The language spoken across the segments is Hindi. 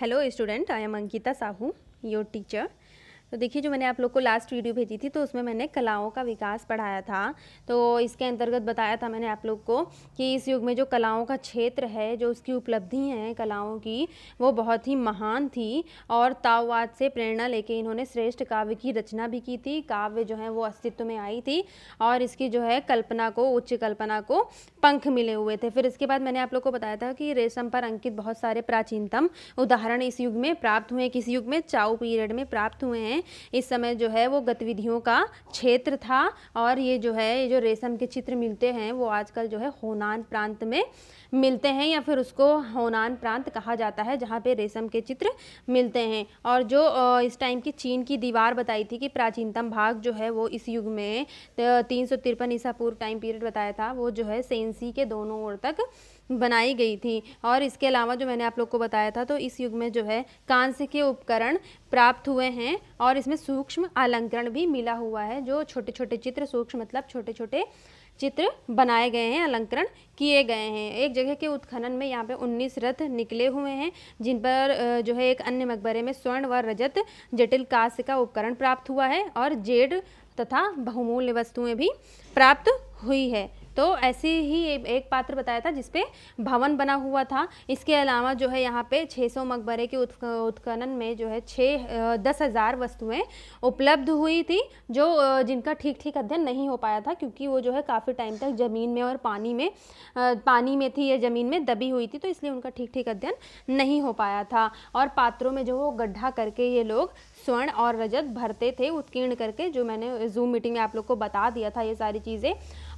hello student I am Ankita Sahu your teacher तो देखिए जो मैंने आप लोग को लास्ट वीडियो भेजी थी तो उसमें मैंने कलाओं का विकास पढ़ाया था तो इसके अंतर्गत बताया था मैंने आप लोग को कि इस युग में जो कलाओं का क्षेत्र है जो उसकी उपलब्धि हैं कलाओं की वो बहुत ही महान थी और ताओवाद से प्रेरणा लेके इन्होंने श्रेष्ठ काव्य की रचना भी की थी काव्य जो है वो अस्तित्व में आई थी और इसकी जो है कल्पना को उच्च कल्पना को पंख मिले हुए थे फिर इसके बाद मैंने आप लोग को बताया था कि रेशम पर अंकित बहुत सारे प्राचीनतम उदाहरण इस युग में प्राप्त हुए किस युग में चाऊ पीरियड में प्राप्त हुए हैं हैं इस समय जो है वो गतिविधियों का क्षेत्र था और ये जो है ये जो रेशम के चित्र मिलते हैं वो आजकल जो है होनान प्रांत में मिलते हैं या फिर उसको होनान प्रांत कहा जाता है जहाँ पे रेशम के चित्र मिलते हैं और जो इस टाइम की चीन की दीवार बताई थी कि प्राचीनतम भाग जो है वो इस युग में तीन सौ तिरपन ईसा पूर्व टाइम पीरियड बताया था वो जो है सेंसी के दोनों ओर तक बनाई गई थी और इसके अलावा जो मैंने आप लोग को बताया था तो इस युग में जो है कांस्य के उपकरण प्राप्त हुए हैं और इसमें सूक्ष्म अलंकरण भी मिला हुआ है जो छोटे छोटे चित्र सूक्ष्म मतलब छोटे छोटे चित्र बनाए गए हैं अलंकरण किए गए हैं एक जगह के उत्खनन में यहाँ पे 19 रथ निकले हुए हैं जिन पर जो है एक अन्य मकबरे में स्वर्ण व रजत जटिल कांस्य का उपकरण प्राप्त हुआ है और जेड तथा बहुमूल्य वस्तुएं भी प्राप्त हुई है तो ऐसे ही एक पात्र बताया था जिसपे भवन बना हुआ था इसके अलावा जो है यहाँ पे 600 मकबरे के उत्खनन में जो है छः दस हज़ार वस्तुएँ उपलब्ध हुई थी जो जिनका ठीक ठीक अध्ययन नहीं हो पाया था क्योंकि वो जो है काफ़ी टाइम तक ज़मीन में और पानी में पानी में थी या ज़मीन में दबी हुई थी तो इसलिए उनका ठीक ठीक अध्ययन नहीं हो पाया था और पात्रों में जो वो गड्ढा करके ये लोग स्वर्ण और रजत भरते थे उत्कीर्ण करके जो मैंने जूम मीटिंग में आप लोग को बता दिया था ये सारी चीज़ें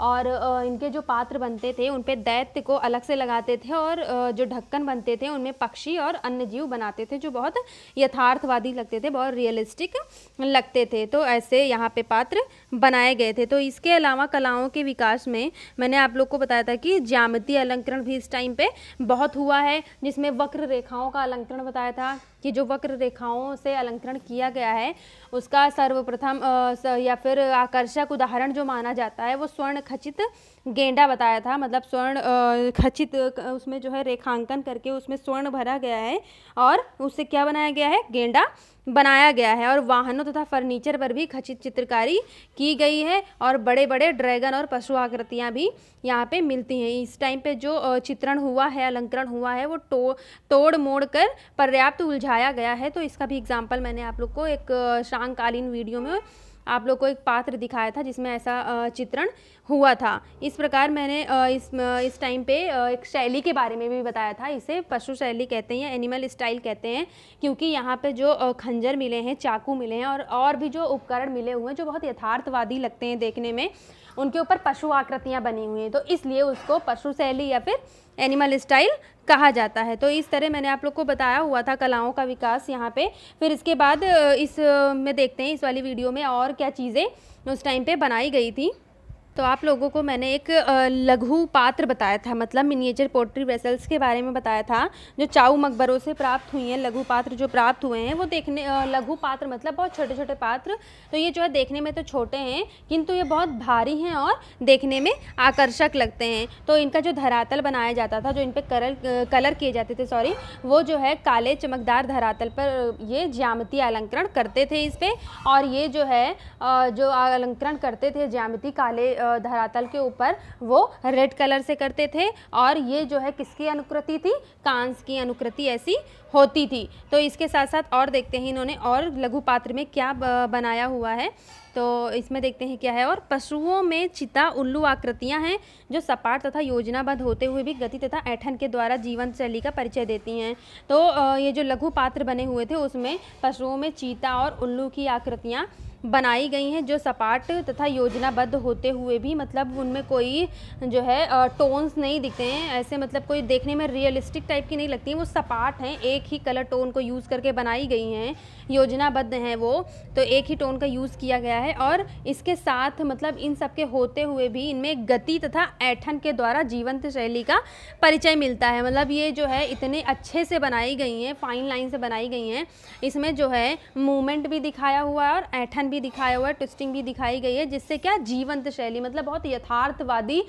और इनके जो पात्र बनते थे उन पर दैत्य को अलग से लगाते थे और जो ढक्कन बनते थे उनमें पक्षी और अन्य जीव बनाते थे जो बहुत यथार्थवादी लगते थे बहुत रियलिस्टिक लगते थे तो ऐसे यहाँ पे पात्र बनाए गए थे तो इसके अलावा कलाओं के विकास में मैंने आप लोग को बताया था कि ज्यामितीय अलंकरण भी इस टाइम पर बहुत हुआ है जिसमें वक्र रेखाओं का अलंकरण बताया था कि जो वक्र रेखाओं से अलंकरण किया गया है उसका सर्वप्रथम या फिर आकर्षक उदाहरण जो माना जाता है वो स्वर्ण खचित गेंडा बताया था मतलब स्वर्ण खचित उसमें जो है रेखांकन करके उसमें स्वर्ण भरा गया है और उससे क्या बनाया गया है गेंडा बनाया गया है और वाहनों तथा फर्नीचर पर भी खचित चित्रकारी की गई है और बड़े बड़े ड्रैगन और पशु आकृतियाँ भी यहाँ पे मिलती हैं इस टाइम पे जो चित्रण हुआ है अलंकरण हुआ है वो तो, तोड़ मोड़ कर पर्याप्त उलझाया गया है तो इसका भी एग्जाम्पल मैंने आप लोग को एक शांकालीन वीडियो में आप लोग को एक पात्र दिखाया था जिसमें ऐसा चित्रण हुआ था इस प्रकार मैंने इस इस टाइम पे एक शैली के बारे में भी बताया था इसे पशु शैली कहते हैं या एनिमल स्टाइल कहते हैं क्योंकि यहाँ पे जो खंजर मिले हैं चाकू मिले हैं और और भी जो उपकरण मिले हुए हैं जो बहुत यथार्थवादी लगते हैं देखने में उनके ऊपर पशु आकृतियाँ बनी हुई हैं तो इसलिए उसको पशु शैली या फिर एनिमल स्टाइल कहा जाता है तो इस तरह मैंने आप लोग को बताया हुआ था कलाओं का विकास यहाँ पे फिर इसके बाद इस में देखते हैं इस वाली वीडियो में और क्या चीज़ें उस टाइम पे बनाई गई थी तो आप लोगों को मैंने एक लघु पात्र बताया था मतलब मिनिएचर पोट्री वेसल्स के बारे में बताया था जो चाऊ मकबरों से प्राप्त हुई हैं लघु पात्र जो प्राप्त हुए हैं वो देखने लघु पात्र मतलब बहुत छोटे छोटे पात्र तो ये जो है देखने में तो छोटे हैं किंतु ये बहुत भारी हैं और देखने में आकर्षक लगते हैं तो इनका जो धरातल बनाया जाता था जो इन पर कलर कलर किए जाते थे सॉरी वो जो है काले चमकदार धरातल पर ये ज्यामती अलंकरण करते थे इस पर और ये जो है जो अलंकरण करते थे ज्यामती काले धरातल के ऊपर वो रेड कलर से करते थे और ये जो है किसकी अनुकृति थी कांस की अनुकृति ऐसी होती थी तो इसके साथ साथ और देखते हैं इन्होंने और लघु पात्र में क्या बनाया हुआ है तो इसमें देखते हैं क्या है और पशुओं में चिता उल्लू आकृतियां हैं जो सपाट तथा योजनाबद्ध होते हुए भी गति तथा ऐठन के द्वारा जीवन शैली का परिचय देती हैं तो ये जो लघु पात्र बने हुए थे उसमें पशुओं में चीता और उल्लू की आकृतियाँ बनाई गई हैं जो सपाट तथा योजनाबद्ध होते हुए भी मतलब उनमें कोई जो है टोन्स नहीं दिखते हैं ऐसे मतलब कोई देखने में रियलिस्टिक टाइप की नहीं लगती हैं वो सपाट हैं एक ही कलर टोन को यूज़ करके बनाई गई हैं योजनाबद्ध हैं वो तो एक ही टोन का यूज़ किया गया है और इसके साथ मतलब इन सब के होते हुए भी इनमें गति तथा ऐठन के द्वारा जीवंत शैली का परिचय मिलता है मतलब ये जो है इतने अच्छे से बनाई गई हैं फाइन लाइन से बनाई गई हैं इसमें जो है मूवमेंट भी दिखाया हुआ है और ऐठन भी दिखाया हुआ है ट्विस्टिंग भी दिखाई गई है जिससे क्या जीवंत शैली मतलब बहुत यथार्थवादी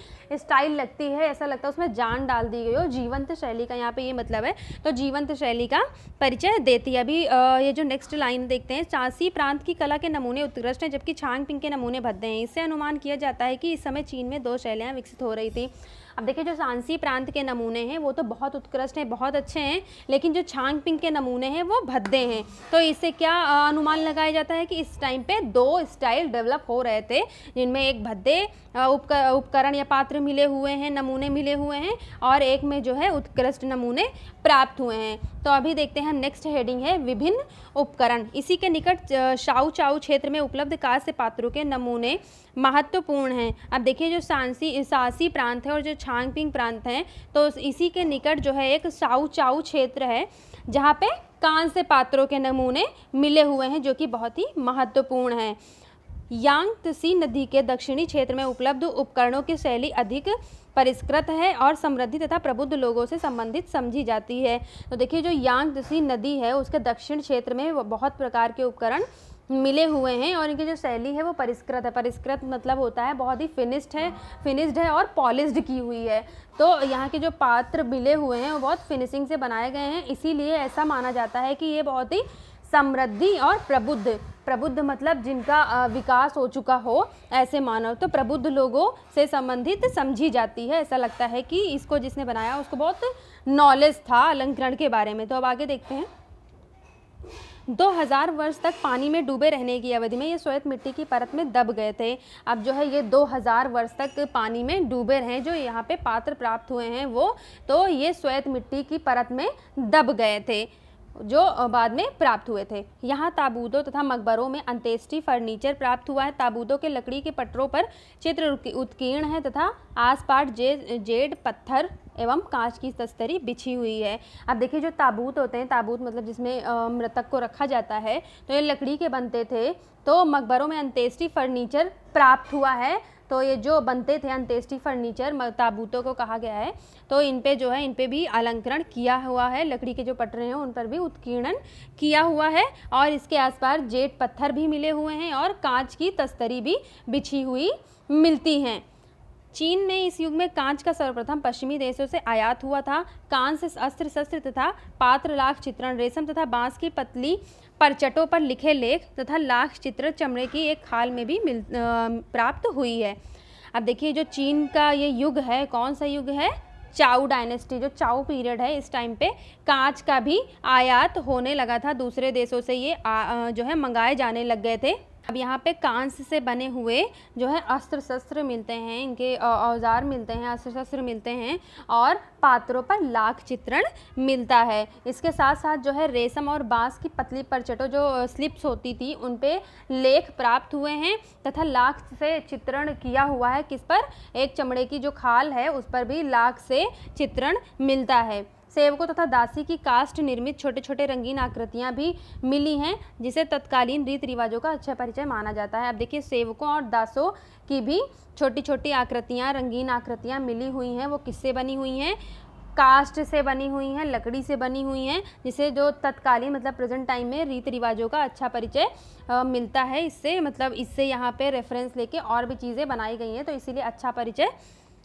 स्टाइल लगती है ऐसा लगता है उसमें जान डाल दी गई हो जीवंत शैली का यहाँ पे ये मतलब है तो जीवंत शैली का परिचय देती है अभी ये जो नेक्स्ट लाइन देखते हैं चांसी प्रांत की कला के नमूने उत्कृष्ट हैं जबकि छांग पिंग के नमूने भद्दे हैं इससे अनुमान किया जाता है कि इस समय चीन में दो शैलियाँ विकसित हो रही थी अब देखिए जो सांसी प्रांत के नमूने हैं वो तो बहुत उत्कृष्ट हैं बहुत अच्छे हैं लेकिन जो छांग पिंग के नमूने हैं वो भद्दे हैं तो इससे क्या अनुमान लगाया जाता है कि इस टाइम पे दो स्टाइल डेवलप हो रहे थे जिनमें एक भद्दे उपकरण या पात्र मिले हुए हैं नमूने मिले हुए हैं और एक में जो है उत्कृष्ट नमूने प्राप्त हुए हैं तो अभी देखते हैं नेक्स्ट हेडिंग है विभिन्न उपकरण इसी के निकट शाऊ चाऊ क्षेत्र में उपलब्ध कांस्य पात्रों के नमूने महत्वपूर्ण हैं अब देखिए जो सांसी सासी प्रांत है और जो छांगपिंग प्रांत हैं तो इसी के निकट जो है एक साऊ चाऊ क्षेत्र है जहाँ पे कांस्य पात्रों के नमूने मिले हुए हैं जो कि बहुत ही महत्वपूर्ण हैं यांग तसी नदी के दक्षिणी क्षेत्र में उपलब्ध उपकरणों की शैली अधिक परिष्कृत है और समृद्धि तथा प्रबुद्ध लोगों से संबंधित समझी जाती है तो देखिए जो यांग तसी नदी है उसके दक्षिण क्षेत्र में बहुत प्रकार के उपकरण मिले हुए हैं और इनकी जो शैली है वो परिष्कृत है परिष्कृत मतलब होता है बहुत ही फिनिश्ड है फिनिश्ड है और पॉलिश्ड की हुई है तो यहाँ के जो पात्र मिले हुए हैं वो बहुत फिनिशिंग से बनाए गए हैं इसीलिए ऐसा माना जाता है कि ये बहुत ही समृद्धि और प्रबुद्ध प्रबुद्ध मतलब जिनका विकास हो चुका हो ऐसे मानव तो प्रबुद्ध लोगों से संबंधित समझी जाती है ऐसा लगता है कि इसको जिसने बनाया उसको बहुत नॉलेज था अलंकरण के बारे में तो अब आगे देखते हैं 2000 वर्ष तक पानी में डूबे रहने की अवधि में ये श्वेत मिट्टी की परत में दब गए थे अब जो है ये 2000 वर्ष तक पानी में डूबे रहे जो यहाँ पे पात्र प्राप्त हुए हैं वो तो ये श्वेत मिट्टी की परत में दब गए थे जो बाद में प्राप्त हुए थे यहाँ ताबूतों तथा मकबरों में अंत्येष्टि फर्नीचर प्राप्त हुआ है ताबूतों के लकड़ी के पटरों पर चित्र उत्कीर्ण है तथा आसपास जे जेड पत्थर एवं कांच की तस्तरी बिछी हुई है अब देखिए जो ताबूत होते हैं ताबूत मतलब जिसमें मृतक को रखा जाता है तो ये लकड़ी के बनते थे तो मकबरों में अंत्येष्टि फर्नीचर प्राप्त हुआ है तो ये जो बनते थे अंत्येष्टि फर्नीचर ताबूतों को कहा गया है तो इन पे जो है इन पे भी अलंकरण किया हुआ है लकड़ी के जो पटरे हैं उन पर भी उत्कीर्णन किया हुआ है और इसके आसपास जेट पत्थर भी मिले हुए हैं और कांच की तस्तरी भी बिछी हुई मिलती हैं चीन में इस युग में कांच का सर्वप्रथम पश्चिमी देशों से आयात हुआ था कांच से अस्त्र शस्त्र तथा पात्र लाख चित्रण रेशम तथा बांस की पतली परचटों पर लिखे लेख तथा लाख चित्र चमड़े की एक खाल में भी मिल प्राप्त हुई है अब देखिए जो चीन का ये युग है कौन सा युग है चाऊ डायनेस्टी जो चाऊ पीरियड है इस टाइम पे कांच का भी आयात होने लगा था दूसरे देशों से ये आ, जो है मंगाए जाने लग गए थे अब यहाँ पे कांस से बने हुए जो है अस्त्र शस्त्र मिलते हैं इनके औजार मिलते हैं अस्त्र शस्त्र मिलते हैं और पात्रों पर लाख चित्रण मिलता है इसके साथ साथ जो है रेशम और बांस की पतली परचटों जो स्लिप्स होती थी उन पे लेख प्राप्त हुए हैं तथा लाख से चित्रण किया हुआ है किस पर एक चमड़े की जो खाल है उस पर भी लाख से चित्रण मिलता है सेवकों तथा दासी की कास्ट निर्मित छोटे छोटे रंगीन आकृतियाँ भी मिली हैं जिसे तत्कालीन रीत रिवाजों का अच्छा परिचय माना जाता है अब देखिए सेवकों और दासों की भी छोटी छोटी आकृतियाँ रंगीन आकृतियाँ मिली हुई हैं वो किससे बनी हुई हैं कास्ट से बनी हुई हैं लकड़ी से बनी हुई हैं जिसे जो तत्कालीन मतलब प्रेजेंट टाइम में रीति रिवाजों का अच्छा परिचय मिलता है इससे मतलब इससे यहाँ पे रेफरेंस लेके और भी चीज़ें बनाई गई हैं तो इसीलिए अच्छा परिचय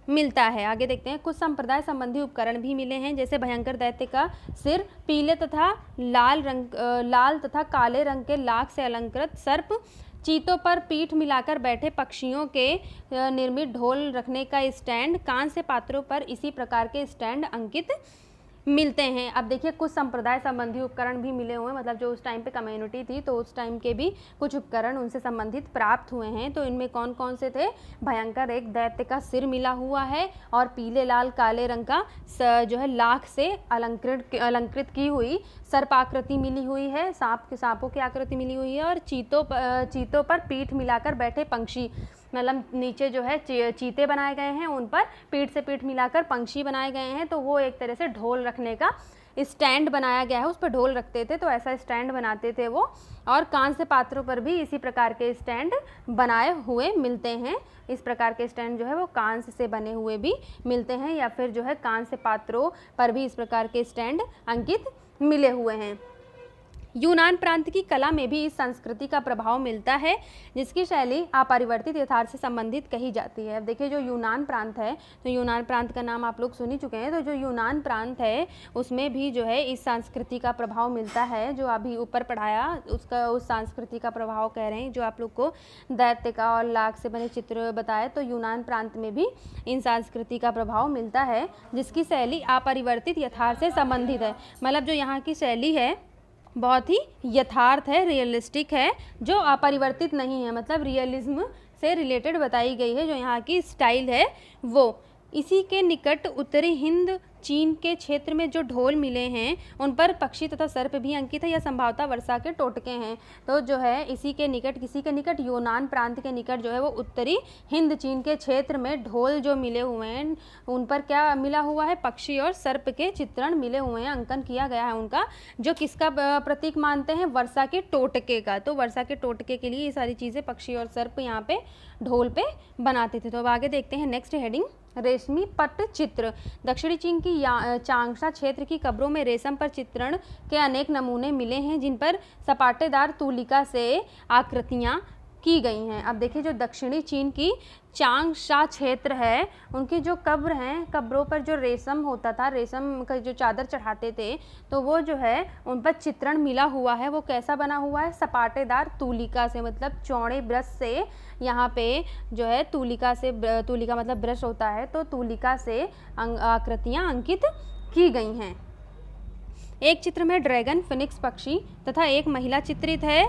मिलता है आगे देखते हैं कुछ संप्रदाय संबंधी उपकरण भी मिले हैं जैसे भयंकर दैत्य का सिर पीले तथा लाल रंग लाल तथा काले रंग के लाख से अलंकृत सर्प चीतों पर पीठ मिलाकर बैठे पक्षियों के निर्मित ढोल रखने का स्टैंड कान से पात्रों पर इसी प्रकार के स्टैंड अंकित मिलते हैं अब देखिए कुछ संप्रदाय संबंधी उपकरण भी मिले हुए हैं मतलब जो उस टाइम पे कम्युनिटी थी तो उस टाइम के भी कुछ उपकरण उनसे संबंधित प्राप्त हुए हैं तो इनमें कौन कौन से थे भयंकर एक दैत्य का सिर मिला हुआ है और पीले लाल काले रंग का जो है लाख से अलंकृत अलंकृत की हुई सर्प आकृति मिली हुई है सांप के सांपों की आकृति मिली हुई है और चीतों पर चीतों पर पीठ मिलाकर बैठे पंक्षी मतलब नीचे जो है चीते बनाए गए हैं उन पर पीठ से पीठ मिलाकर पंक्षी बनाए गए हैं तो वो एक तरह से ढोल रखने का स्टैंड बनाया गया है उस पर ढोल रखते थे तो ऐसा स्टैंड बनाते थे वो और कांस्य पात्रों पर भी इसी प्रकार के स्टैंड बनाए हुए मिलते हैं इस प्रकार के स्टैंड जो है वो कांस से बने हुए भी मिलते हैं या फिर जो है कांस्य पात्रों पर भी इस प्रकार के स्टैंड अंकित मिले हुए हैं यूनान प्रांत की कला में भी इस संस्कृति का प्रभाव मिलता है जिसकी शैली अपरिवर्तित यथार्थ से संबंधित कही जाती है अब देखिए जो यूनान प्रांत है तो यूनान प्रांत का नाम आप लोग सुन ही चुके हैं तो जो यूनान प्रांत है उसमें भी जो है इस संस्कृति का प्रभाव मिलता है जो अभी ऊपर पढ़ाया उसका उस संस्कृति का प्रभाव कह रहे हैं जो आप लोग को दैत्य का और लाख से बने चित्र बताए तो यूनान प्रांत में भी इन संस्कृति का प्रभाव मिलता है जिसकी शैली अपरिवर्तित यथार्थ से संबंधित है मतलब जो यहाँ की शैली है बहुत ही यथार्थ है रियलिस्टिक है जो अपरिवर्तित नहीं है मतलब रियलिज्म से रिलेटेड बताई गई है जो यहाँ की स्टाइल है वो इसी के निकट उत्तरी हिंद चीन के क्षेत्र में जो ढोल मिले हैं उन पर पक्षी तथा सर्प भी अंकित है या संभावता वर्षा के टोटके हैं तो जो है इसी के निकट किसी के निकट यूनान प्रांत के निकट जो है वो उत्तरी हिंद चीन के क्षेत्र में ढोल जो मिले हुए हैं उन पर क्या मिला हुआ है पक्षी और सर्प के चित्रण मिले हुए हैं अंकन किया गया है उनका जो किसका प्रतीक मानते हैं वर्षा के टोटके का तो वर्षा के टोटके के लिए ये सारी चीज़ें पक्षी और सर्प यहाँ पर ढोल पर बनाते थे तो अब आगे देखते हैं नेक्स्ट हेडिंग रेशमी पट चित्र दक्षिणी चीन की चांगशा क्षेत्र की कब्रों में रेशम पर चित्रण के अनेक नमूने मिले हैं जिन पर सपाटेदार तूलिका से आकृतियां की गई हैं अब देखिए जो दक्षिणी चीन की चांगशा क्षेत्र है उनकी जो कब्र हैं कब्रों पर जो रेशम होता था रेशम का जो चादर चढ़ाते थे तो वो जो है उन पर चित्रण मिला हुआ है वो कैसा बना हुआ है सपाटेदार तूलिका से मतलब चौड़े ब्रश से यहाँ पे जो है तूलिका से तूलिका मतलब ब्रश होता है तो तूलिका से आकृतियाँ अंकित की गई हैं एक चित्र में ड्रैगन फिनिक्स पक्षी तथा एक महिला चित्रित है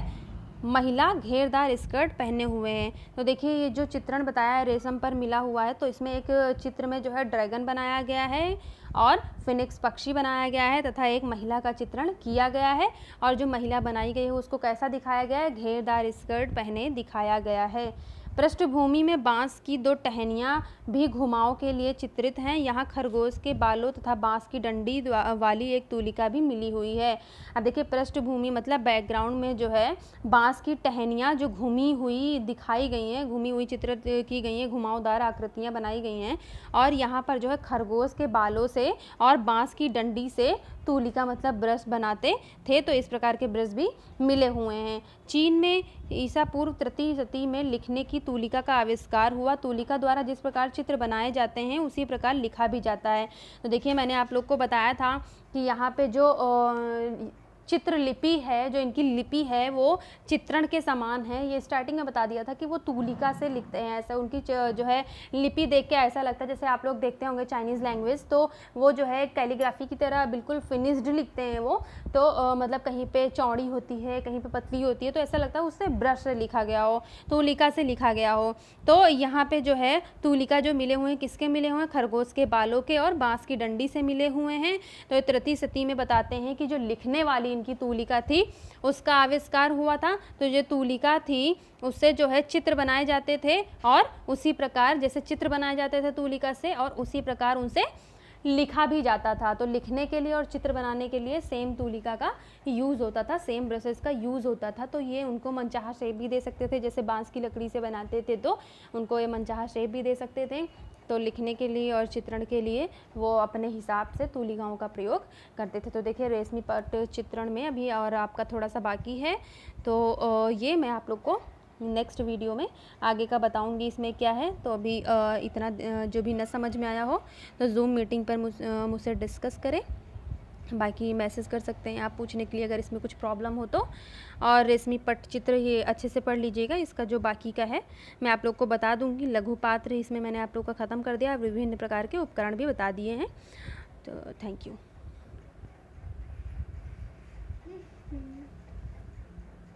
महिला घेरदार स्कर्ट पहने हुए हैं तो देखिए ये जो चित्रण बताया है रेशम पर मिला हुआ है तो इसमें एक चित्र में जो है ड्रैगन बनाया गया है और फिनिक्स पक्षी बनाया गया है तथा एक महिला का चित्रण किया गया है और जो महिला बनाई गई है उसको कैसा दिखाया गया है घेरदार स्कर्ट पहने दिखाया गया है पृष्ठभूमि में बांस की दो टहनियाँ भी घुमाव के लिए चित्रित हैं यहाँ खरगोश के बालों तथा बांस की डंडी वाली एक तुलिका भी मिली हुई है अब देखिए पृष्ठभूमि मतलब बैकग्राउंड में जो है बांस की टहनियाँ जो घूमी हुई दिखाई गई हैं घूमी हुई चित्रित की गई हैं घुमावदार आकृतियाँ बनाई गई हैं और यहाँ पर जो है खरगोश के बालों से और बाँस की डंडी से तूली का मतलब ब्रश बनाते थे तो इस प्रकार के ब्रश भी मिले हुए हैं चीन में ईसा पूर्व तृतीय सती में लिखने की तूलिका का आविष्कार हुआ तूलिका द्वारा जिस प्रकार चित्र बनाए जाते हैं उसी प्रकार लिखा भी जाता है तो देखिए मैंने आप लोग को बताया था कि यहाँ पे जो चित्रलिपि है जो इनकी लिपि है वो चित्रण के समान है ये स्टार्टिंग में बता दिया था कि वो तूलिका से लिखते हैं ऐसा उनकी जो है लिपि देख के ऐसा लगता है जैसे आप लोग देखते होंगे चाइनीज़ लैंग्वेज तो वो जो है कैलीग्राफी की तरह बिल्कुल फिनिश्ड लिखते हैं वो तो आ, मतलब कहीं पर चौड़ी होती है कहीं पर पतली होती है तो ऐसा लगता है उससे ब्रश से लिखा गया हो तूलिका से लिखा गया हो तो यहाँ पर जो है तूलिका जो मिले हुए हैं किसके मिले हुए हैं खरगोश के बालों के और बाँस की डंडी से मिले हुए हैं तो तृतीय सती में बताते हैं कि जो लिखने वाली जिनकी तूलिका थी उसका आविष्कार हुआ था तो ये तूलिका थी उससे जो है चित्र बनाए जाते थे और उसी प्रकार जैसे चित्र बनाए जाते थे तूलिका से और उसी प्रकार उनसे लिखा भी जाता था तो लिखने के लिए और चित्र बनाने के लिए सेम तूलिका का यूज़ होता था सेम ब्रशेस का यूज़ होता था तो ये उनको मनचाहा शेप भी दे सकते थे जैसे बांस की लकड़ी से बनाते थे तो उनको ये मनचाहा शेप भी दे सकते थे तो लिखने के लिए और चित्रण के लिए वो अपने हिसाब से तूली गाँव का प्रयोग करते थे तो देखिए रेशमी पट चित्रण में अभी और आपका थोड़ा सा बाकी है तो ये मैं आप लोग को नेक्स्ट वीडियो में आगे का बताऊंगी इसमें क्या है तो अभी इतना जो भी न समझ में आया हो तो जूम मीटिंग पर मुझसे डिस्कस करें बाकी मैसेज कर सकते हैं आप पूछने के लिए अगर इसमें कुछ प्रॉब्लम हो तो और रेशमी पट चित्र ये अच्छे से पढ़ लीजिएगा इसका जो बाकी का है मैं आप लोग को बता दूंगी लघु पात्र इसमें मैंने आप लोग का ख़त्म कर दिया विभिन्न प्रकार के उपकरण भी बता दिए हैं तो थैंक यू